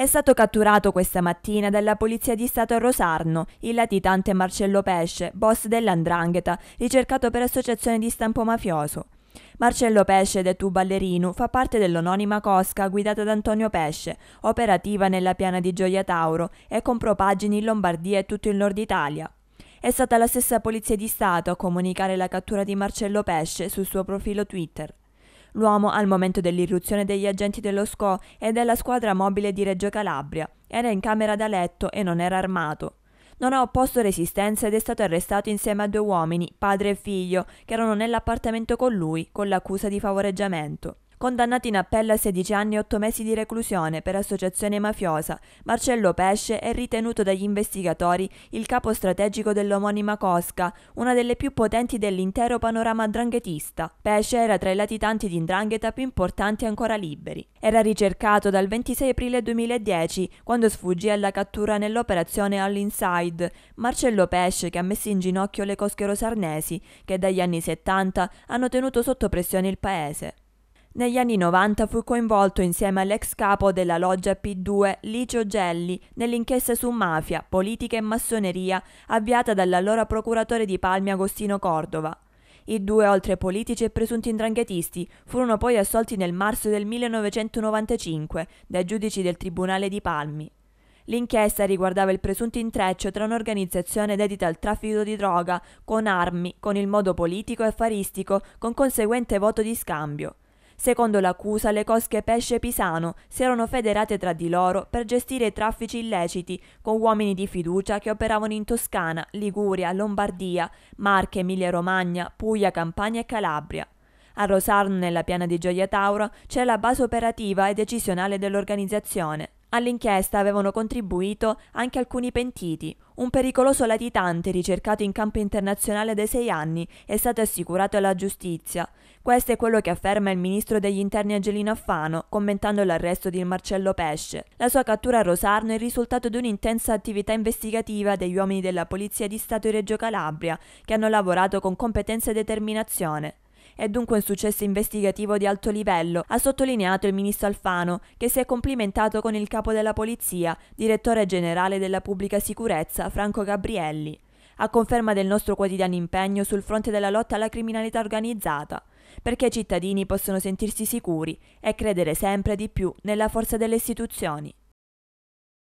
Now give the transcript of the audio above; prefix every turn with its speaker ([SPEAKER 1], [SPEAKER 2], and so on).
[SPEAKER 1] È stato catturato questa mattina dalla Polizia di Stato a Rosarno il latitante Marcello Pesce, boss dell'Andrangheta, ricercato per associazione di stampo mafioso. Marcello Pesce, detto ballerino, fa parte dell'anonima cosca guidata da Antonio Pesce, operativa nella piana di Gioia Tauro e con propaggini in Lombardia e tutto il nord Italia. È stata la stessa Polizia di Stato a comunicare la cattura di Marcello Pesce sul suo profilo Twitter. L'uomo, al momento dell'irruzione degli agenti dello SCO e della squadra mobile di Reggio Calabria, era in camera da letto e non era armato. Non ha opposto resistenza ed è stato arrestato insieme a due uomini, padre e figlio, che erano nell'appartamento con lui, con l'accusa di favoreggiamento condannati in appello a 16 anni e 8 mesi di reclusione per associazione mafiosa. Marcello Pesce è ritenuto dagli investigatori il capo strategico dell'omonima Cosca, una delle più potenti dell'intero panorama dranghetista. Pesce era tra i latitanti di indrangheta più importanti ancora liberi. Era ricercato dal 26 aprile 2010, quando sfuggì alla cattura nell'operazione All Inside. Marcello Pesce che ha messo in ginocchio le cosche rosarnesi, che dagli anni 70 hanno tenuto sotto pressione il paese. Negli anni 90 fu coinvolto insieme all'ex capo della loggia P2 Licio Gelli nell'inchiesta su mafia, politica e massoneria avviata dall'allora procuratore di Palmi Agostino Cordova. I due, oltre politici e presunti indranghetisti, furono poi assolti nel marzo del 1995 dai giudici del Tribunale di Palmi. L'inchiesta riguardava il presunto intreccio tra un'organizzazione dedita al traffico di droga, con armi, con il modo politico e affaristico, con conseguente voto di scambio. Secondo l'accusa, le cosche Pesce Pisano si erano federate tra di loro per gestire i traffici illeciti con uomini di fiducia che operavano in Toscana, Liguria, Lombardia, Marche, Emilia-Romagna, Puglia, Campania e Calabria. A Rosarno, nella piana di Gioia Tauro, c'è la base operativa e decisionale dell'organizzazione. All'inchiesta avevano contribuito anche alcuni pentiti. Un pericoloso latitante ricercato in campo internazionale da sei anni è stato assicurato alla giustizia. Questo è quello che afferma il ministro degli interni Angelino Affano, commentando l'arresto di Marcello Pesce. La sua cattura a Rosarno è il risultato di un'intensa attività investigativa degli uomini della Polizia di Stato di Reggio Calabria, che hanno lavorato con competenza e determinazione. È dunque un successo investigativo di alto livello, ha sottolineato il ministro Alfano, che si è complimentato con il capo della polizia, direttore generale della pubblica sicurezza, Franco Gabrielli a conferma del nostro quotidiano impegno sul fronte della lotta alla criminalità organizzata, perché i cittadini possono sentirsi sicuri e credere sempre di più nella forza delle istituzioni.